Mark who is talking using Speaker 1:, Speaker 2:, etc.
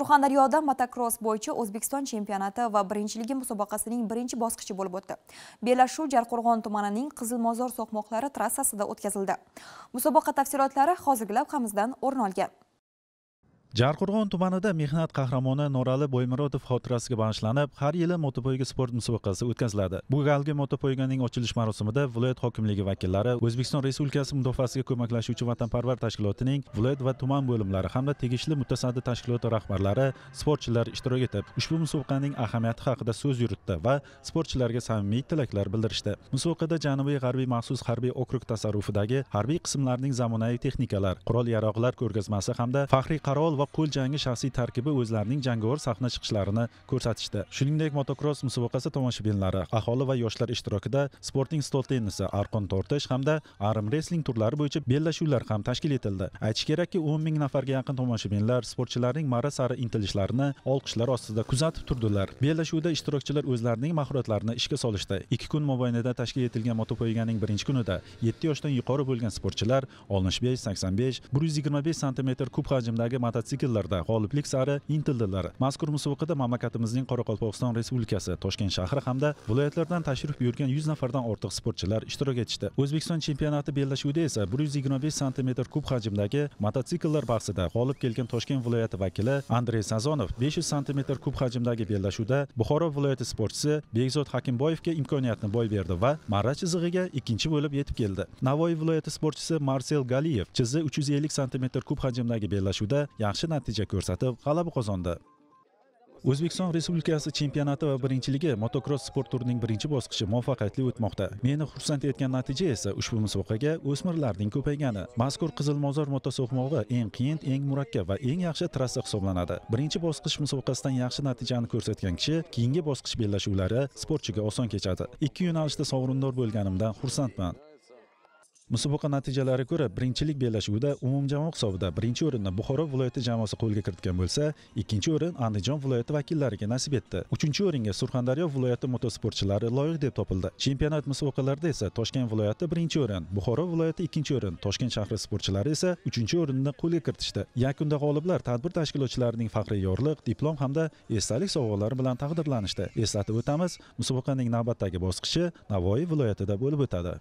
Speaker 1: surxondaryoda motokross bo'yicha o'zbekiston chempionati va birinchiligi musobaqasining birinchi bosqichi bo'lib o'tdi bellashuv jarqo'rg'on tumanining qizilmozor so'qmoqlari trassasida o'tkazildi musobaqa tafsilotlari hozirgilab lavhamizdan o'rin olgan
Speaker 2: jarqo'rg'on tumanida mehnat qahramoni norali boymurodov xotirasiga bag'ishlanib har yili motopoyga sport musobaqasi o'tkaziladi bu galgi motopoyganing ochilish marosimida viloyat hokimligi vakillari o'zbekiston respublikasi mudofaasiga ko'maklashuvchi vatanparvar tashkilotining viloyat va tuman bo'limlari hamda tegishli mutasaddi tashkilot rahbarlari sportchilar ishtirok etib ushbu musobaqaning ahamiyati haqida so'z yuritdi va sportchilarga samimiy tilaklar bildirishdi musobaqada janubiy g'arbiy maxsus harbiy okrug tasarrufidagi harbiy qismlarning zamonaviy texnikalar qurol yarog'lar ko'rgazmasi hamda faxriy qarol va qo'l jangi shaxsiy tarkibi o'zlarining jangovar sahna chiqishlarini ko'rsatishdi shuningdek motokross musobaqasi tomoshabinlari aholi va yoshlar ishtirokida sportning stol tennisi arqon tortish hamda arm resling turlari bo'yicha bellashuvlar ham tashkil etildi aytish kerakki o'n ming nafarga yaqin tomoshabinlar sportchilarning marra sari intilishlarini olqishlar ostida kuzatib turdilar bellashuvda ishtirokchilar o'zlarining mahoratlarini ishga solishdi ikki kun mobaynida tashkil etilgan motopoyganing birinchi kunida yetti yoshdan yuqori bo'lgan sportchilar oltmish besh sakson besh bir yuz yigirma besh santimetr kub hajmdagi mototsikl sikllarda g'oliblik sari intildilar mazkur musobaqada mamlakatimizning qoraqalpog'iston respublikasi toshkent shahri hamda viloyatlardan tashrif buyurgan yuz nafardan ortiq sportchilar ishtirok etishdi o'zbekiston chempionati bellashuvida esa bir yuz yigirma besh santimetr kub hajmdagi mototsikllar bahsida g'olib kelgan toshkent viloyati vakili andrey sazonov besh yuz santimetr kub hajmdagi bellashuvda buxoro viloyati sportchisi bekzod hakimboyevga imkoniyatni boy berdi va marra chizig'iga ikkinchi bo'lib yetib keldi navoiy viloyati sportchisi marsel galiyev chizi uch yuz ellik santimetr kub hajmdagi bellashuvda yaxshi yaxshi natija ko'rsatib g'alaba qozondi o'zbekiston respublikasi chempionati va birinchiligi motokross sport turining birinchi bosqichi muvaffaqiyatli o'tmoqda meni xursand etgan natija esa ushbu musobaqaga o'smirlarning ko'paygani mazkur qizilmozor motoso'qmog'i eng qiyin eng murakkab va eng yaxshi trassa hisoblanadi birinchi bosqich musobaqasidan yaxshi natijani ko'rsatgan kishi keyingi bosqich bellashuvlari sportchiga oson kechadi ikki yo'nalishda sovrindor bo'lganimdan xursandman musobaqa natijalariga ko'ra birinchilik bellashuvida umumjamoa hisobida birinchi o'rinni buxoro viloyati jamoasi qo'lga kiritgan bo'lsa ikkinchi o'rin andijon viloyati vakillariga nasib etdi uchinchi o'ringa surxondaryo viloyati motosportchilari loyiq deb topildi chempionat musobaqalarida esa toshkent viloyati birinchi o'rin buxoro viloyati ikkinchi o'rin toshkent shahri sportchilari esa uchinchi o'rinni qo'lga kiritishdi yakunda g'oliblar tadbir tashkilotchilarining faxriy yorliq diplom hamda esdalik sovg'alari bilan taqdirlanishdi eslatib o'tamiz musobaqaning navbatdagi bosqichi navoiy viloyatida bo'lib o'tadi